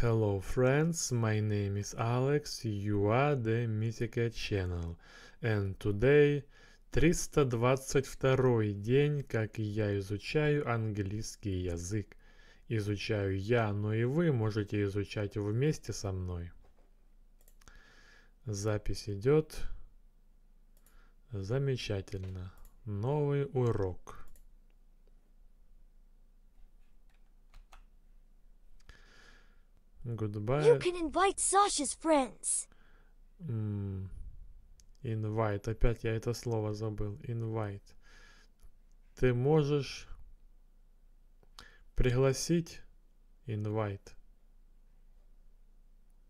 Hello friends, my name is Alex, you are the Mythica Channel, and today 322 день, как я изучаю английский язык. Изучаю я, но и вы можете изучать вместе со мной. Запись идет. Замечательно. Новый урок. Goodbye. You can invite Sasha's friends. Mm. Invite. Опять я это слово забыл. Invite. Ты можешь пригласить invite.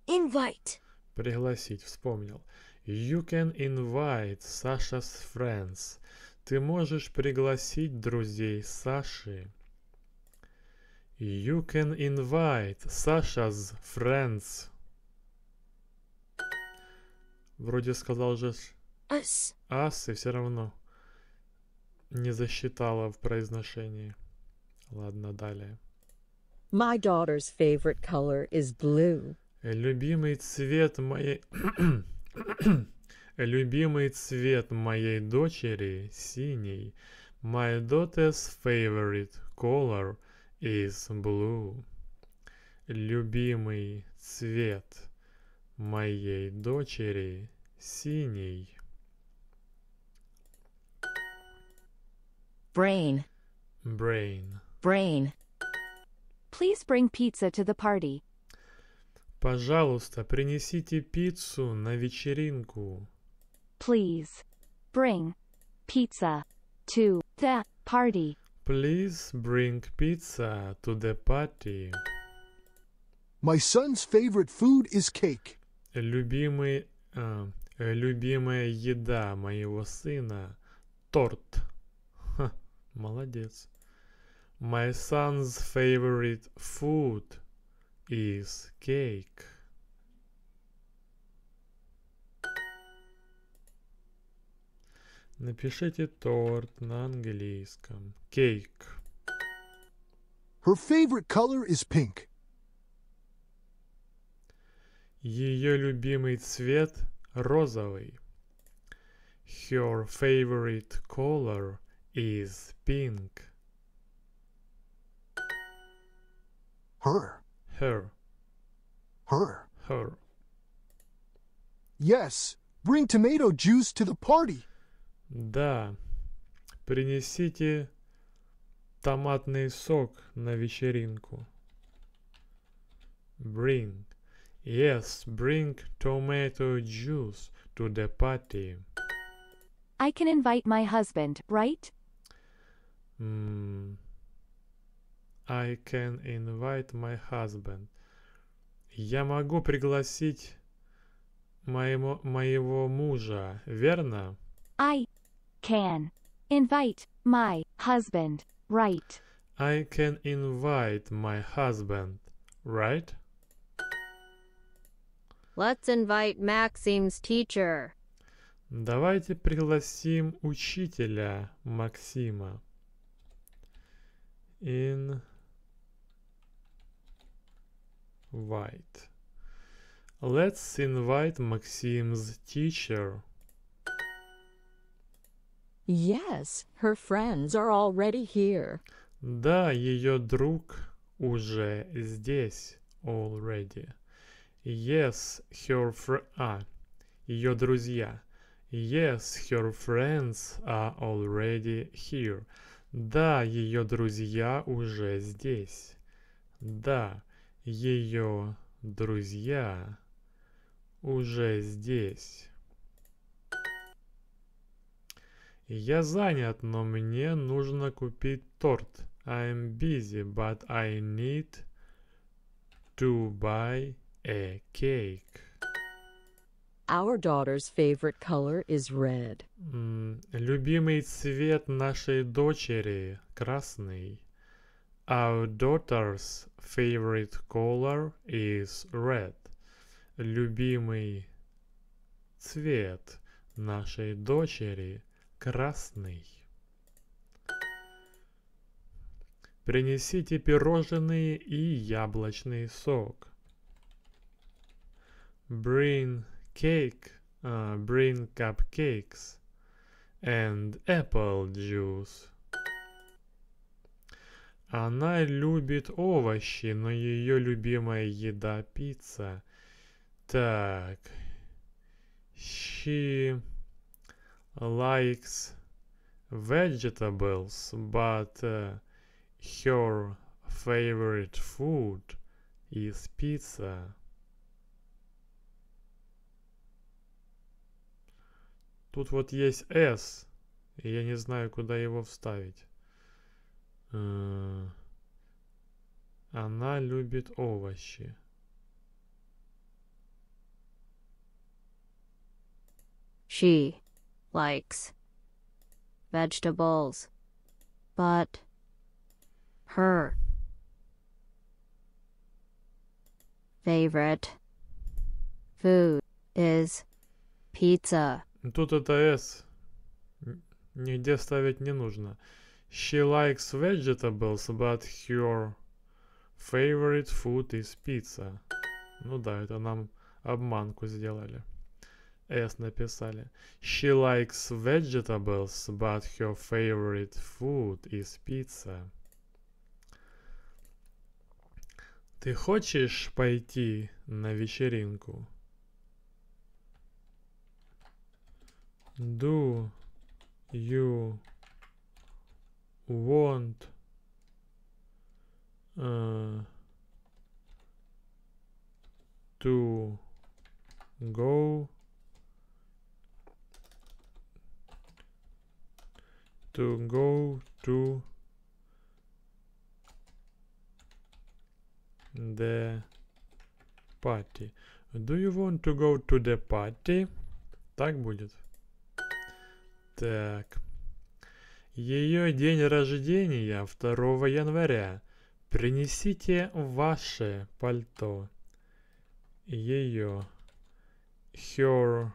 Invite. Пригласить, вспомнил. You can invite Sasha's friends. Ты можешь пригласить друзей Саши. You can invite Саша's friends. Вроде сказал же us. Us, и все равно не засчитала в произношении. Ладно, далее. My daughter's favorite color is blue. Любимый цвет моей... Любимый цвет моей дочери синий. My daughter's favorite color – is blue. Любимый цвет моей дочери синий. Brain. Brain. Brain. Please bring pizza to the party. Пожалуйста, принесите пиццу на вечеринку. Please bring pizza to the party. Please bring pizza to the party. My son's favorite food is cake. Любимый, э, любимая еда моего сына – торт. Ха, молодец. My son's favorite food is cake. Напишите торт на английском. Cake. Her favorite color is pink. Ее любимый цвет розовый. Her favorite color is pink. Her. Her. Her. Her. Yes, bring tomato juice to the party. Да, принесите томатный сок на вечеринку. Bring. Yes, bring tomato juice to the party. I can invite my husband, right? Mm. I can invite my husband. Я могу пригласить моего, моего мужа, верно? I can invite my husband, right? I can invite my husband, right? Let's invite Maxim's teacher. Давайте пригласим учителя Максима. Invite. Let's invite Maxim's teacher. Yes, her friends are already here. Да, ее друг уже здесь already. Yes, her fr... А, ее друзья. Yes, her friends are already here. Да, ее друзья уже здесь. Да, ее друзья уже здесь. Я занят, но мне нужно купить торт. I'm busy, but I need to buy a cake. Our daughter's favorite color is red. Mm, любимый цвет нашей дочери – красный. Our daughter's favorite color is red. Любимый цвет нашей дочери – красный. Принесите пирожные и яблочный сок. Bring cake, uh, а, bring cupcakes and apple juice. Она любит овощи, но ее любимая еда пицца. Так. She likes vegetables, but uh, her favorite food is pizza. Тут вот есть S, и я не знаю, куда его вставить. Э, она любит овощи. She likes vegetables, but her favorite food is pizza. Тут это S нигде ставить не нужно. She likes vegetables, but her favorite food is pizza. Ну да, это нам обманку сделали. S написали. She likes vegetables, but her favorite food is pizza. Ты хочешь пойти на вечеринку? Do you want uh, to go to go to the party. Do you want to go to the party? Так будет. Так. Ее день рождения 2 января. Принесите ваше пальто. Ее. Her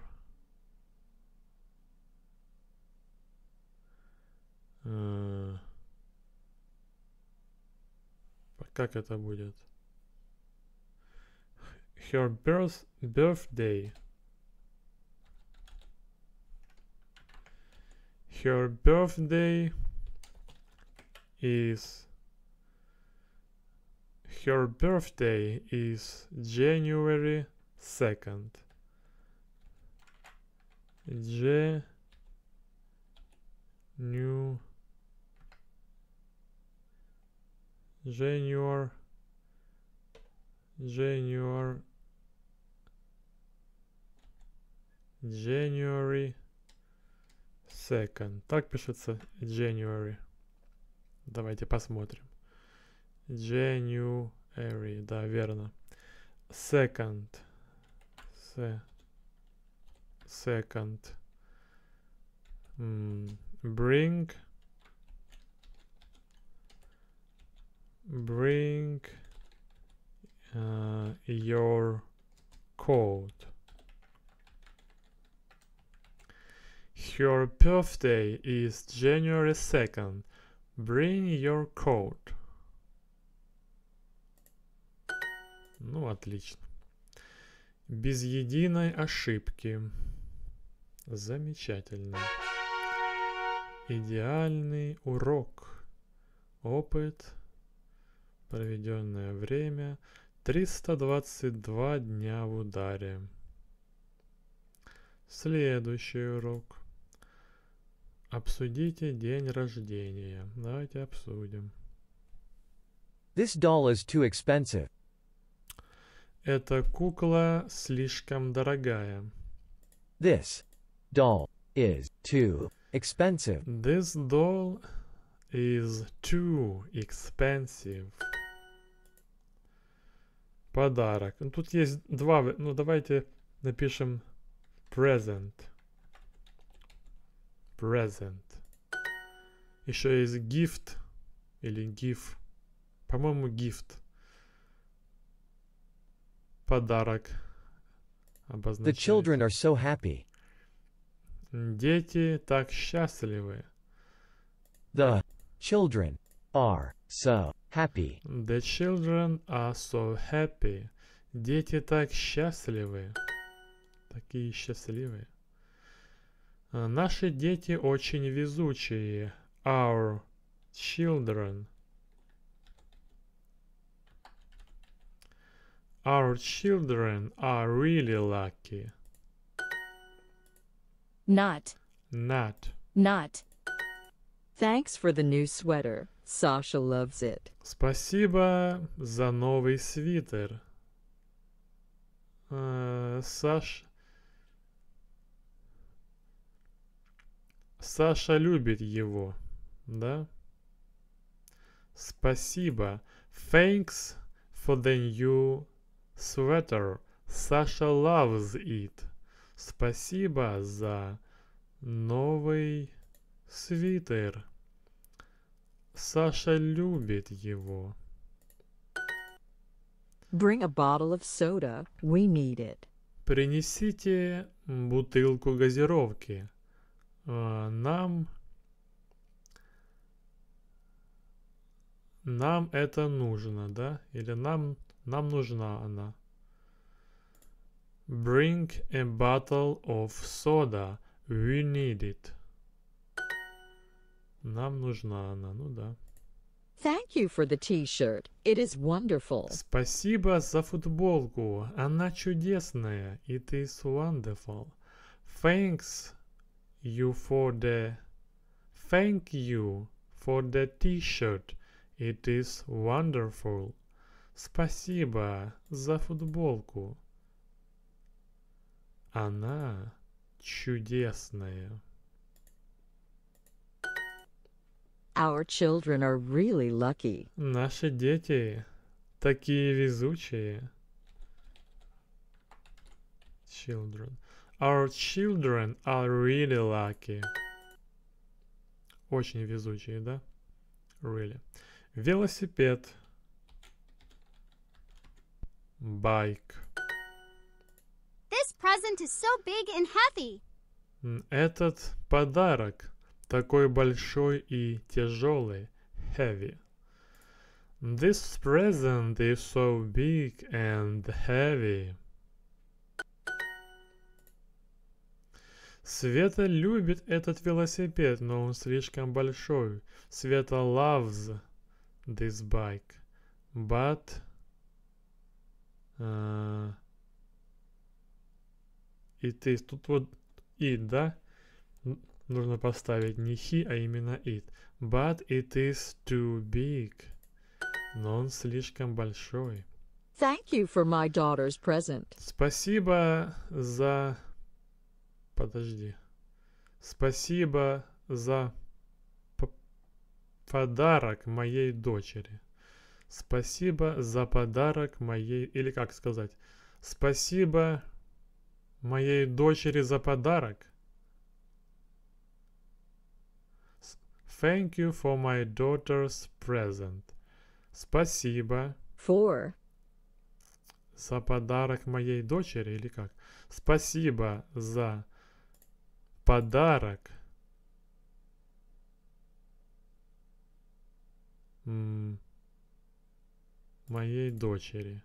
А как это будет? Her birth birthday. Her birthday is her birthday is January 2nd. January Junior. Junior. January second. Так пишется January. Давайте посмотрим. January, да, верно. Second. Se second. Mm. Bring bring uh, your code. Your birthday is January 2nd. Bring your code. Ну, отлично. Без единой ошибки. Замечательно. Идеальный урок. Опыт проведенное время 322 дня в ударе. Следующий урок. Обсудите день рождения. Давайте обсудим. This doll is too expensive. Эта кукла слишком дорогая. This doll is too expensive. This doll is too expensive. Подарок. Ну, тут есть два... Ну, давайте напишем present. Present. Еще есть gift или gift. По-моему, gift. Подарок. The children are so happy. Дети так счастливы. The children are so happy. The children are so happy. Дети так счастливы. Такие счастливые. Наши дети очень везучие. Our children. Our children are really lucky. Not. Not. Not. Thanks for the new sweater. Sasha loves it. Спасибо за новый свитер. Саш... Саша любит его, да? Спасибо. Thanks for the new sweater. Саша loves it. Спасибо за новый Свитер. Саша любит его. Bring a bottle of soda. We need it. Принесите бутылку газировки. А, нам... Нам это нужно, да? Или нам, нам нужна она? Bring a bottle of soda. We need it. Нам нужна она, ну да. Thank you for the t-shirt. It is wonderful. Спасибо за футболку. Она чудесная. It is wonderful. Thanks you for the Thank you for the t-shirt. It is wonderful. Спасибо за футболку. Она чудесная. Our children are really lucky. Наши дети такие везучие. Children. Our children are really lucky. Очень везучие, да? Really. Велосипед. Bike. This present is so big and heavy. Этот подарок такой большой и тяжелый, heavy. This present is so big and heavy. Света любит этот велосипед, но он слишком большой. Света loves this bike, but... Uh, it is... Тут вот и, да? нужно поставить не he, а именно it. But it is too big. Но он слишком большой. Thank you for my daughter's present. Спасибо за... Подожди. Спасибо за по подарок моей дочери. Спасибо за подарок моей... Или как сказать? Спасибо моей дочери за подарок. Thank you for my daughter's present. Спасибо. For. За подарок моей дочери или как? Спасибо за подарок. моей дочери.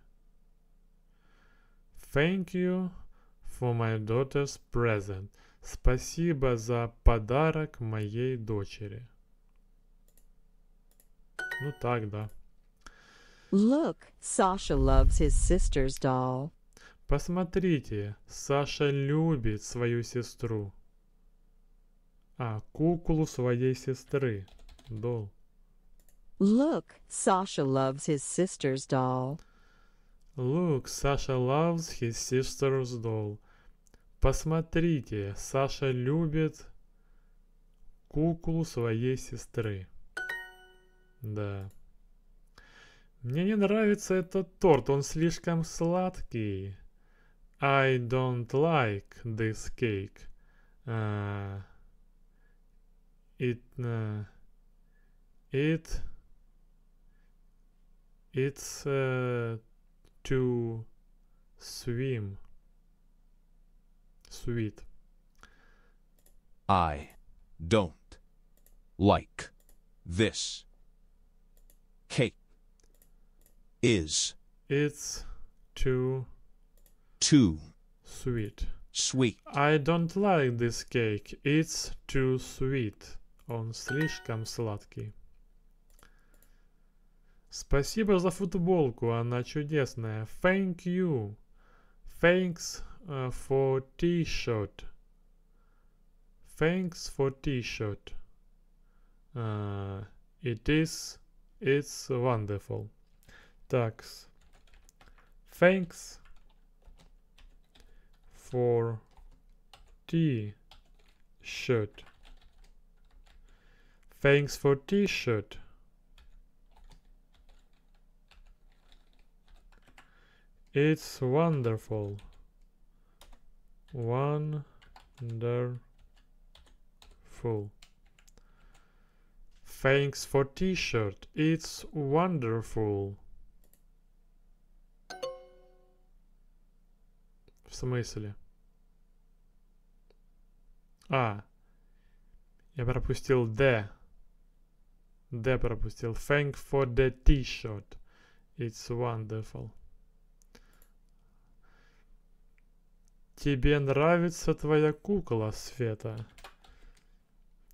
Thank you for my daughter's present. Спасибо за подарок моей дочери. Ну так, да. Look, Sasha loves his sister's doll. Посмотрите, Саша любит свою сестру. А, куклу своей сестры. Дол. Look, Sasha loves his sister's doll. Look, Sasha loves his sister's doll. Посмотрите, Саша любит куклу своей сестры. Да. Мне не нравится этот торт, он слишком сладкий. I don't like this cake. Uh, it... Uh, it... It's uh, to swim. Sweet. I don't like this Cake is it's too too sweet. Sweet. I don't like this cake. It's too sweet. Он слишком сладкий. Спасибо за футболку, она чудесная. Thank you. Thanks uh, for t-shirt. Thanks for t-shirt. Uh, it is it's wonderful. Tax. Thanks for t-shirt. Thanks for t-shirt. It's wonderful. Wonderful. Thanks for t-shirt. It's wonderful. В смысле? А. Я пропустил D. D пропустил. Thanks for the t-shirt. It's wonderful. Тебе нравится твоя кукла, Света?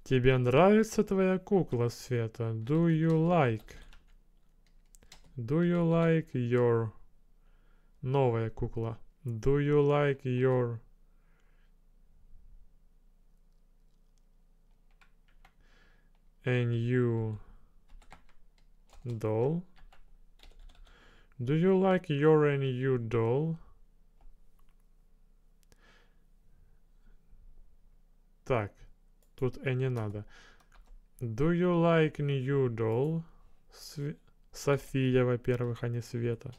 Тебе нравится твоя кукла, Света? Do you like? Do you like your... Новая кукла. Do you like your... A new doll? Do you like your new doll? Так. Тут «э» не надо. Do you like new doll? Св... София, во-первых, а не Света.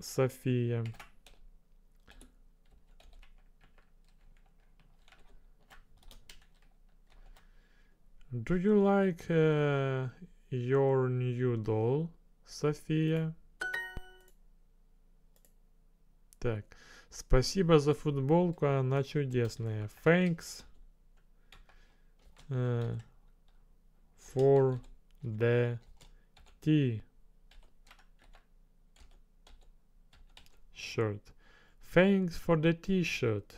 София. Do you like uh, your new doll, София? Так, спасибо за футболку, она чудесная. Thanks. uh, for the t-shirt. Thanks for the t-shirt.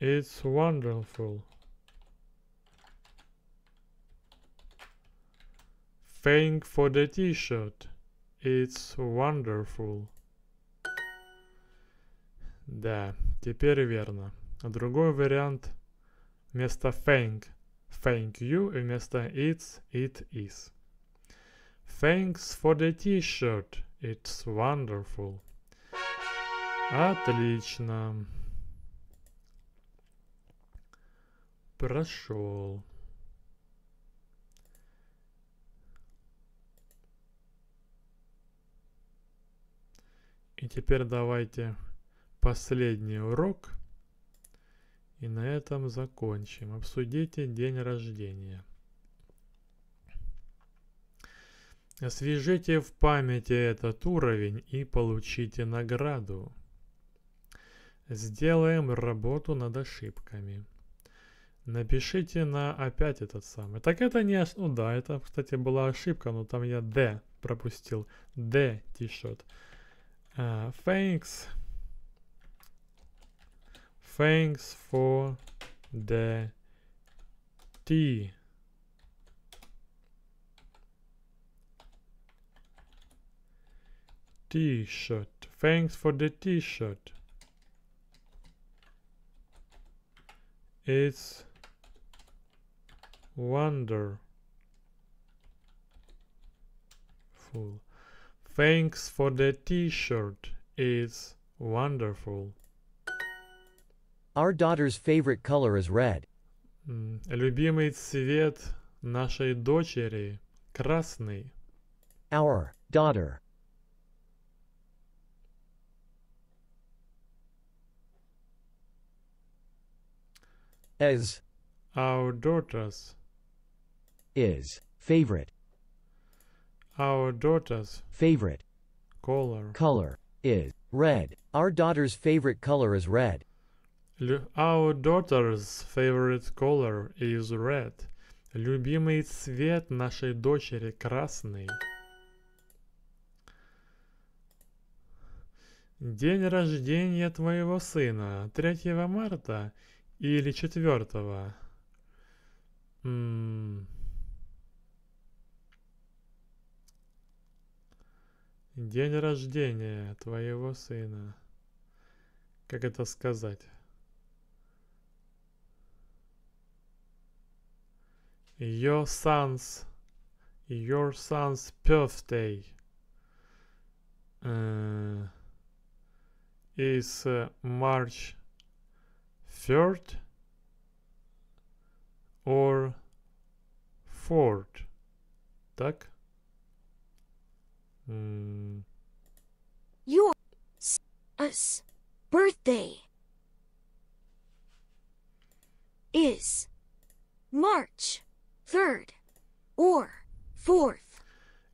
It's wonderful. Thank for the t-shirt. It's wonderful. Да, теперь верно. другой вариант вместо thank – thank you и вместо it's – it is. Thanks for the t-shirt. It's wonderful. Отлично. Прошел. И теперь давайте последний урок. И на этом закончим. Обсудите день рождения. Освежите в памяти этот уровень и получите награду. Сделаем работу над ошибками. Напишите на опять этот самый. Так это не... Ну да, это, кстати, была ошибка, но там я D пропустил. D t-shirt. Uh, thanks. Thanks for the tea. T-shirt. Thanks for the T-shirt. It's wonderful. Thanks for the T-shirt. It's wonderful. Our daughter's favorite color is red. Любимый цвет нашей дочери красный. Our daughter. Is. Our daughter's. Is. Favorite. Our daughter's. Favorite. Color. Color. Is. Red. Our daughter's favorite color is red. Our daughter's favorite color is red. Любимый цвет нашей дочери красный. День рождения твоего сына 3 марта или 4? М-м. День рождения твоего сына. Как это сказать? your son's your son's birthday uh, is uh, March 3rd or 4th, так? Mm. Your us birthday is March third, or fourth.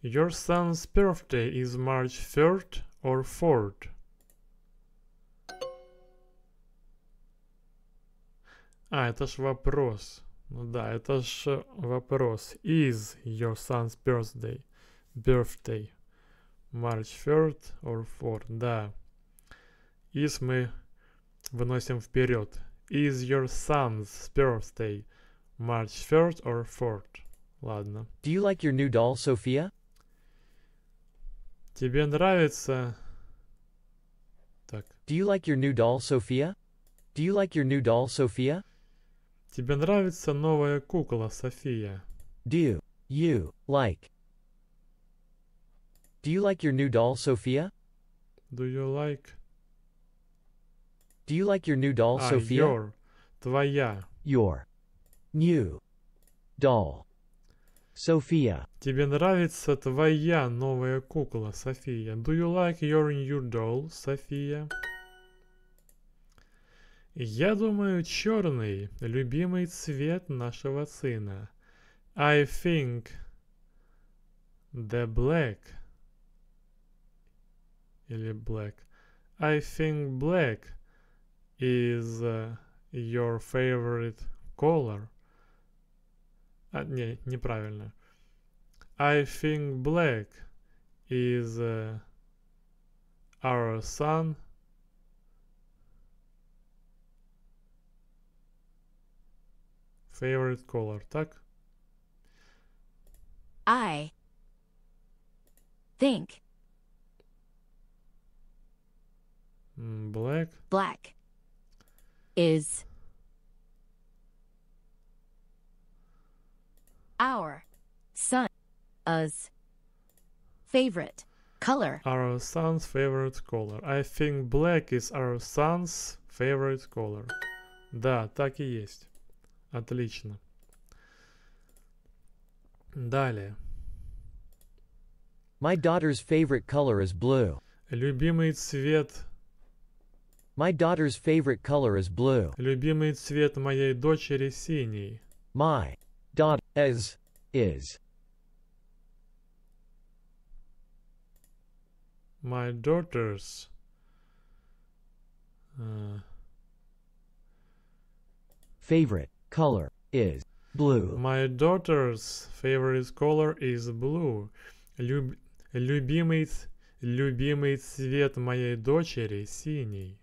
Your son's birthday is March third or fourth. А, это ж вопрос. Ну да, это ж вопрос. Is your son's birthday? Birthday. March 3rd or 4th. Да. Is мы выносим вперед. Is your son's birthday? March 3rd or 4th. Ладно. Do you like your new doll, Sophia? Тебе нравится... Так. Do you like your new doll, Sophia? Do you like your new doll, Sophia? Тебе нравится новая кукла, София? Do you like... Do you like your new doll, Sophia? Do you like... Do you like your new doll, ah, Sophia? Your. Твоя. Your. New. Doll. София. Тебе нравится твоя новая кукла, София? Do you like your new doll, София? Я думаю, черный – любимый цвет нашего сына. I think the black или black. I think black is uh, your favorite color. А, не, неправильно. I think black is uh, our sun. Favorite color, так? I think black black is Our son us favorite color. Our son's favorite color. I think black is our son's favorite color. Да, так и есть. Отлично. Далее. My daughter's favorite color is blue. Любимый цвет My daughter's favorite color is blue. Любимый цвет моей дочери синий. My daughter as is. My daughters uh, favorite color is blue. My daughter's favorite color is blue. Люб... Любимый, любимый цвет моей дочери синий.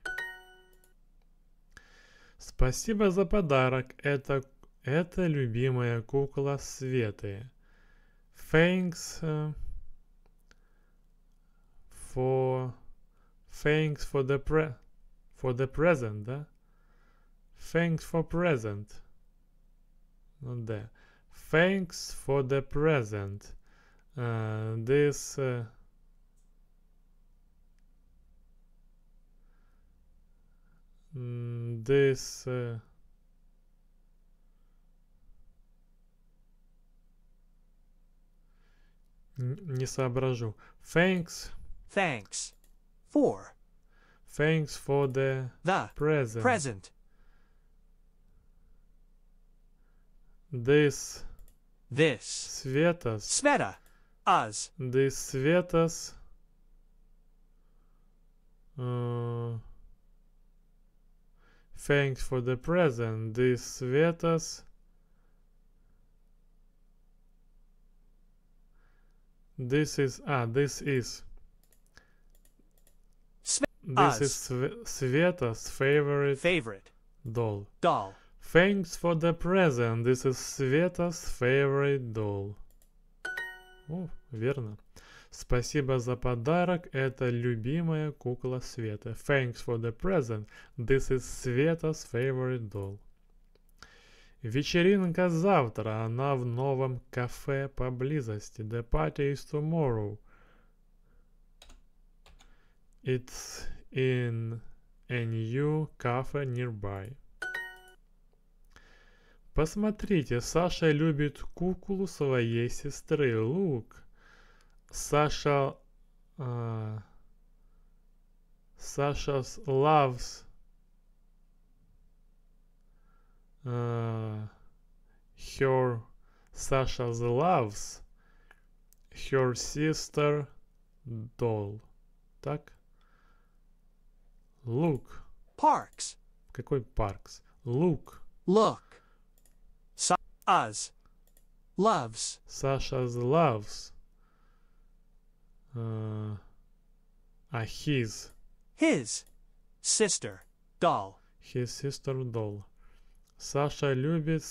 Спасибо за подарок. Это это любимая кукла Светы. Thanks for... Thanks for the pre... For the present, да? Thanks for present. Ну да. Thanks for the present. Uh, this... Uh, this... Uh, Не соображу. Thanks. Thanks. For. Thanks for the, the present. present. This. This. Светос. Sveta. Us. This Светос. Uh, thanks for the present. This Светос. This is... А, this is... This is Sve Sveta's favorite, favorite doll. doll. Thanks for the present. This is Sveta's favorite doll. О, верно. Спасибо за подарок. Это любимая кукла Света. Thanks for the present. This is Sveta's favorite doll. Вечеринка завтра, она в новом кафе поблизости. The party is tomorrow. It's in a new cafe nearby. Посмотрите, Саша любит куклу своей сестры Look, Саша... Uh, loves uh, her Sasha the Loves, her sister doll. Так? Look. Parks. Какой Parks? Look. Look. Sasha's loves. Sasha's loves. Uh, uh, his. His sister doll. His sister doll. Саша любит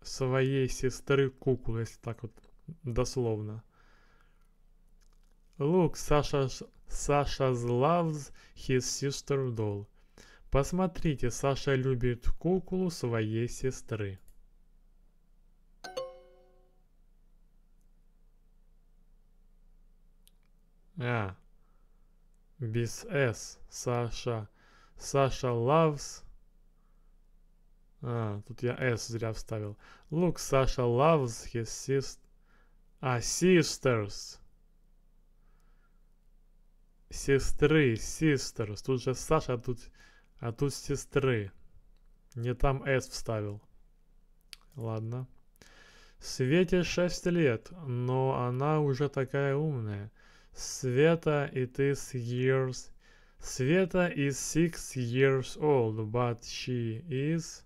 своей сестры куклу, если так вот дословно. Look, Саша, Саша loves his sister doll. Посмотрите, Саша любит куклу своей сестры. А. Без S. Саша. Саша loves а, тут я S зря вставил. Look, Sasha loves his sis... А, sisters. Сестры, sisters. Тут же Саша, а тут, а тут сестры. Не там S вставил. Ладно. Свете 6 лет, но она уже такая умная. Света и ты is years... Света is six years old, but she is...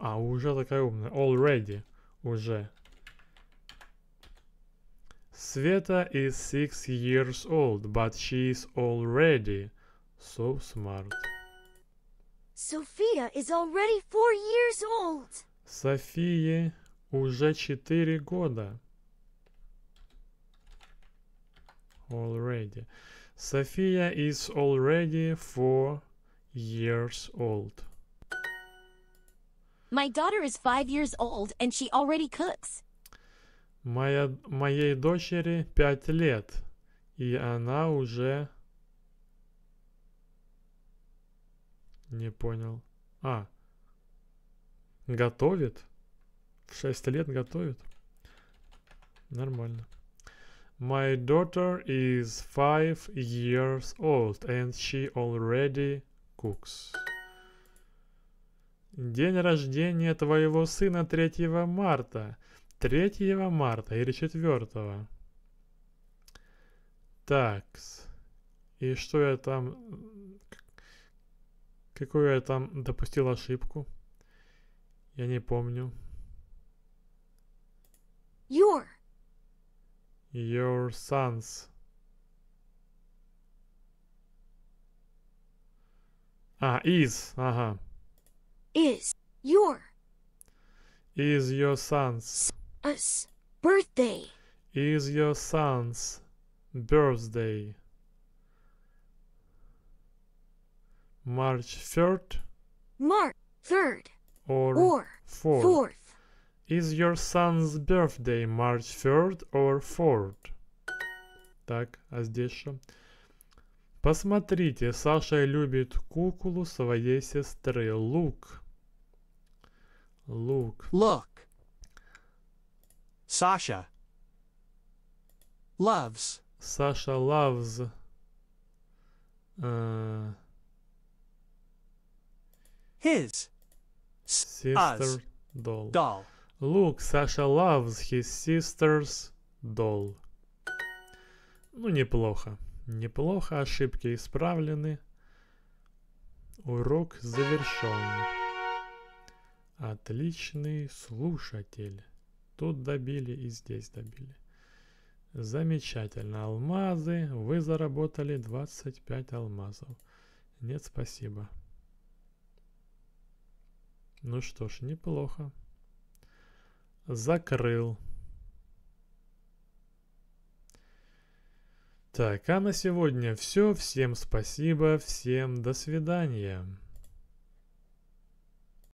А, уже такая умная. Already. Уже. Света is six years old, but she is already so smart. София is already four years old. Софии уже четыре года. Already. София is already four years old. My daughter is five years old, and she already cooks. Моя, моей дочери пять лет, и она уже... Не понял. А, готовит? В шесть лет готовит? Нормально. My daughter is five years old, and she already cooks. День рождения твоего сына 3 марта. 3 марта или 4. Такс. И что я там... Какую я там допустил ошибку? Я не помню. Your. Your sons. А, is. Ага. is your is your son's us birthday is your son's birthday March 3rd March 3rd or, or 4th. 4th is your son's birthday March 3rd or 4th Так, а здесь что? Посмотрите, Саша любит куклу своей сестры Лук. Look. Look. Sasha loves. Sasha loves. Uh, his sister doll. doll. Look, Sasha loves his sister's doll. Ну, неплохо. Неплохо, ошибки исправлены. Урок завершен. Отличный слушатель. Тут добили и здесь добили. Замечательно. Алмазы. Вы заработали 25 алмазов. Нет, спасибо. Ну что ж, неплохо. Закрыл. Так, а на сегодня все. Всем спасибо, всем до свидания.